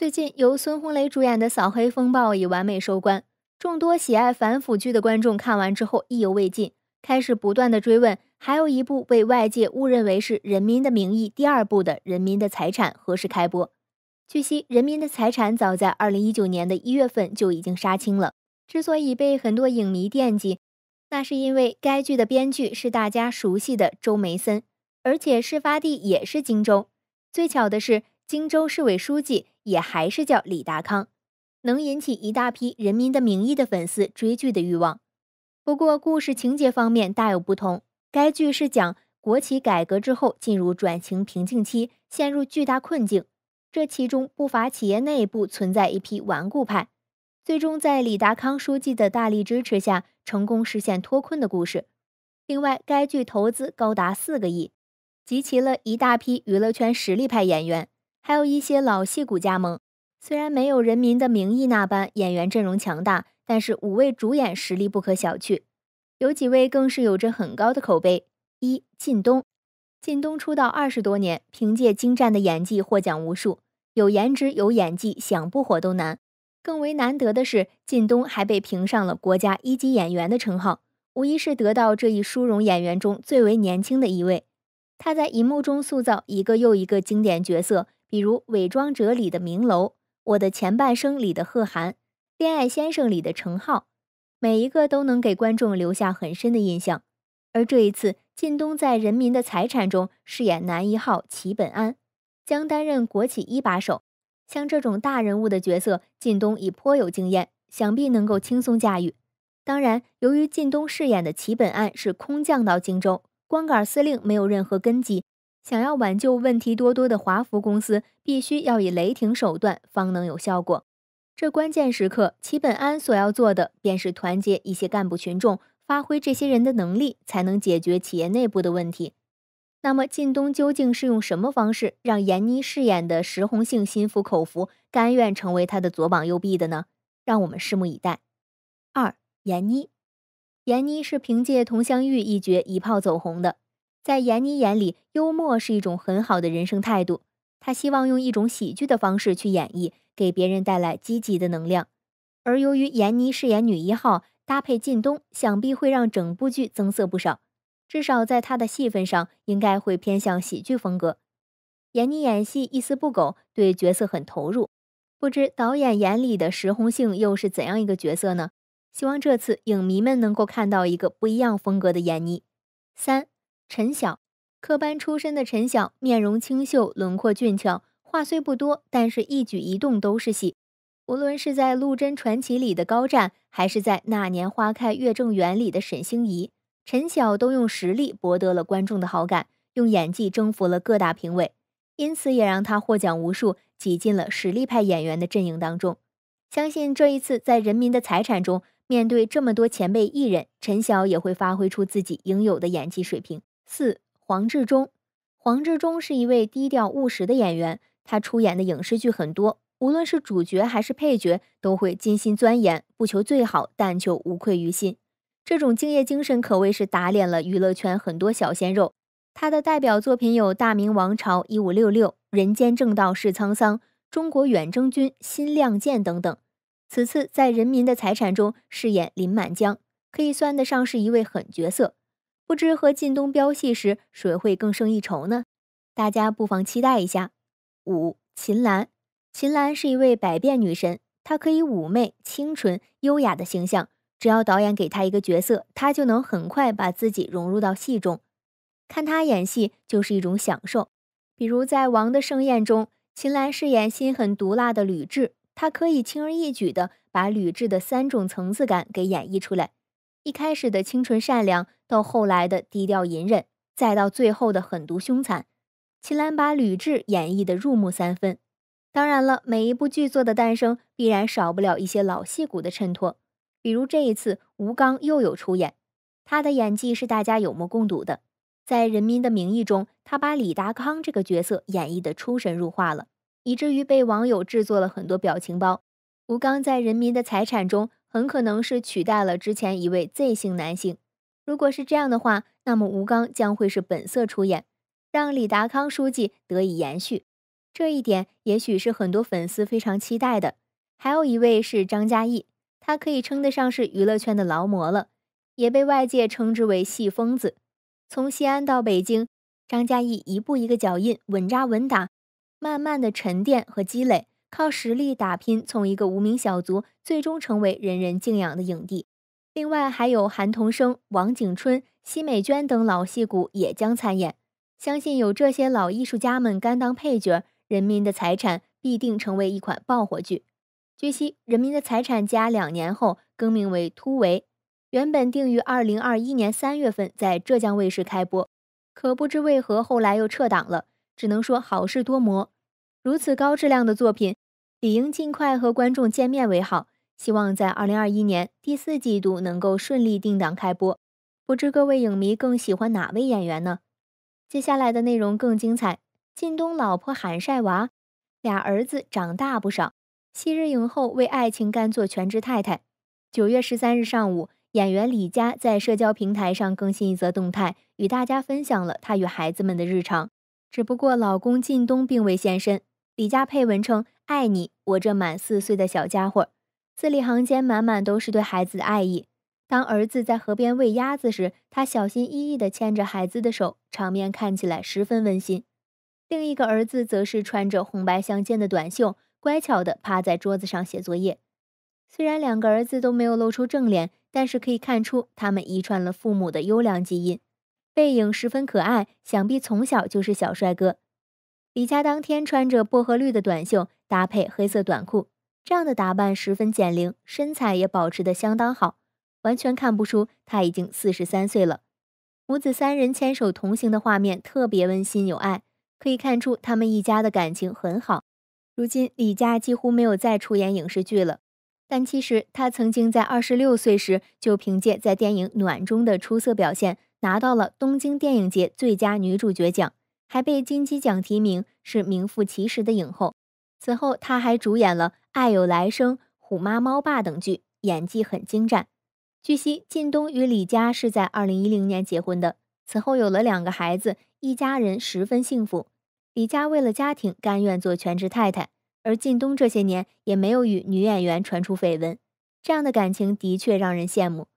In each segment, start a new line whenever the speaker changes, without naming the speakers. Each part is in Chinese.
最近由孙红雷主演的《扫黑风暴》已完美收官，众多喜爱反腐剧的观众看完之后意犹未尽，开始不断的追问，还有一部被外界误认为是《人民的名义》第二部的《人民的财产》何时开播？据悉，《人民的财产》早在2019年的一月份就已经杀青了。之所以被很多影迷惦记，那是因为该剧的编剧是大家熟悉的周梅森，而且事发地也是荆州。最巧的是。荆州市委书记也还是叫李达康，能引起一大批人民的名义的粉丝追剧的欲望。不过，故事情节方面大有不同。该剧是讲国企改革之后进入转型瓶颈期，陷入巨大困境，这其中不乏企业内部存在一批顽固派，最终在李达康书记的大力支持下，成功实现脱困的故事。另外，该剧投资高达四个亿，集齐了一大批娱乐圈实力派演员。还有一些老戏骨加盟，虽然没有《人民的名义》那般演员阵容强大，但是五位主演实力不可小觑，有几位更是有着很高的口碑。一靳东，靳东出道二十多年，凭借精湛的演技获奖无数，有颜值有演技，想不火都难。更为难得的是，靳东还被评上了国家一级演员的称号，无疑是得到这一殊荣演员中最为年轻的一位。他在银幕中塑造一个又一个经典角色。比如《伪装者》里的明楼，《我的前半生》里的贺涵，《恋爱先生》里的程浩，每一个都能给观众留下很深的印象。而这一次，靳东在《人民的财产》中饰演男一号齐本安，将担任国企一把手。像这种大人物的角色，靳东已颇有经验，想必能够轻松驾驭。当然，由于靳东饰演的齐本安是空降到荆州，光杆司令没有任何根基。想要挽救问题多多的华孚公司，必须要以雷霆手段方能有效果。这关键时刻，齐本安所要做的便是团结一些干部群众，发挥这些人的能力，才能解决企业内部的问题。那么，靳东究竟是用什么方式让闫妮饰演的石红杏心服口服，甘愿成为他的左膀右臂的呢？让我们拭目以待。二，闫妮，闫妮是凭借《佟湘玉》一角一炮走红的。在闫妮眼里，幽默是一种很好的人生态度。她希望用一种喜剧的方式去演绎，给别人带来积极的能量。而由于闫妮饰演女一号，搭配靳东，想必会让整部剧增色不少。至少在她的戏份上，应该会偏向喜剧风格。闫妮演戏一丝不苟，对角色很投入。不知导演眼里的石红杏又是怎样一个角色呢？希望这次影迷们能够看到一个不一样风格的闫妮。三。陈晓，科班出身的陈晓，面容清秀，轮廓俊俏，话虽不多，但是一举一动都是戏。无论是在《陆贞传奇》里的高湛，还是在《那年花开月正圆》里的沈星移，陈晓都用实力博得了观众的好感，用演技征服了各大评委，因此也让他获奖无数，挤进了实力派演员的阵营当中。相信这一次在《人民的财产》中，面对这么多前辈艺人，陈晓也会发挥出自己应有的演技水平。四黄志忠，黄志忠是一位低调务实的演员，他出演的影视剧很多，无论是主角还是配角，都会精心钻研，不求最好，但求无愧于心。这种敬业精神可谓是打脸了娱乐圈很多小鲜肉。他的代表作品有《大明王朝一五六六》《人间正道是沧桑》《中国远征军》《新亮剑》等等。此次在《人民的财产》中饰演林满江，可以算得上是一位狠角色。不知和靳东飙戏时谁会更胜一筹呢？大家不妨期待一下。五秦岚，秦岚是一位百变女神，她可以妩媚、清纯、优雅的形象。只要导演给她一个角色，她就能很快把自己融入到戏中。看她演戏就是一种享受。比如在《王的盛宴》中，秦岚饰演心狠毒辣的吕雉，她可以轻而易举地把吕雉的三种层次感给演绎出来。一开始的清纯善良。到后来的低调隐忍，再到最后的狠毒凶残，秦岚把吕雉演绎的入木三分。当然了，每一部剧作的诞生必然少不了一些老戏骨的衬托，比如这一次吴刚又有出演，他的演技是大家有目共睹的。在《人民的名义》中，他把李达康这个角色演绎的出神入化了，以至于被网友制作了很多表情包。吴刚在《人民的财产》中很可能是取代了之前一位 Z 姓男性。如果是这样的话，那么吴刚将会是本色出演，让李达康书记得以延续。这一点也许是很多粉丝非常期待的。还有一位是张嘉译，他可以称得上是娱乐圈的劳模了，也被外界称之为“戏疯子”。从西安到北京，张嘉译一步一个脚印，稳扎稳打，慢慢的沉淀和积累，靠实力打拼，从一个无名小卒，最终成为人人敬仰的影帝。另外还有韩童生、王景春、奚美娟等老戏骨也将参演，相信有这些老艺术家们甘当配角，人民的财产必定成为一款爆火剧。据悉，《人民的财产》加两年后更名为《突围》，原本定于二零二一年三月份在浙江卫视开播，可不知为何后来又撤档了，只能说好事多磨。如此高质量的作品，理应尽快和观众见面为好。希望在二零二一年第四季度能够顺利定档开播。不知各位影迷更喜欢哪位演员呢？接下来的内容更精彩。靳东老婆喊晒娃，俩儿子长大不少。昔日影后为爱情甘做全职太太。九月十三日上午，演员李佳在社交平台上更新一则动态，与大家分享了她与孩子们的日常。只不过老公靳东并未现身。李佳配文称：“爱你，我这满四岁的小家伙。”字里行间满满都是对孩子的爱意。当儿子在河边喂鸭子时，他小心翼翼地牵着孩子的手，场面看起来十分温馨。另一个儿子则是穿着红白相间的短袖，乖巧地趴在桌子上写作业。虽然两个儿子都没有露出正脸，但是可以看出他们遗传了父母的优良基因，背影十分可爱，想必从小就是小帅哥。李佳当天穿着薄荷绿的短袖搭配黑色短裤。这样的打扮十分减龄，身材也保持得相当好，完全看不出她已经四十三岁了。母子三人牵手同行的画面特别温馨有爱，可以看出他们一家的感情很好。如今李佳几乎没有再出演影视剧了，但其实她曾经在二十六岁时就凭借在电影《暖》中的出色表现，拿到了东京电影节最佳女主角奖，还被金鸡奖提名，是名副其实的影后。此后，她还主演了。《爱有来生》《虎妈猫爸》等剧，演技很精湛。据悉，靳东与李佳是在二零一零年结婚的，此后有了两个孩子，一家人十分幸福。李佳为了家庭甘愿做全职太太，而靳东这些年也没有与女演员传出绯闻，这样的感情的确让人羡慕。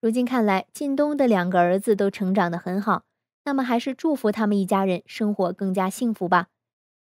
如今看来，靳东的两个儿子都成长得很好，那么还是祝福他们一家人生活更加幸福吧。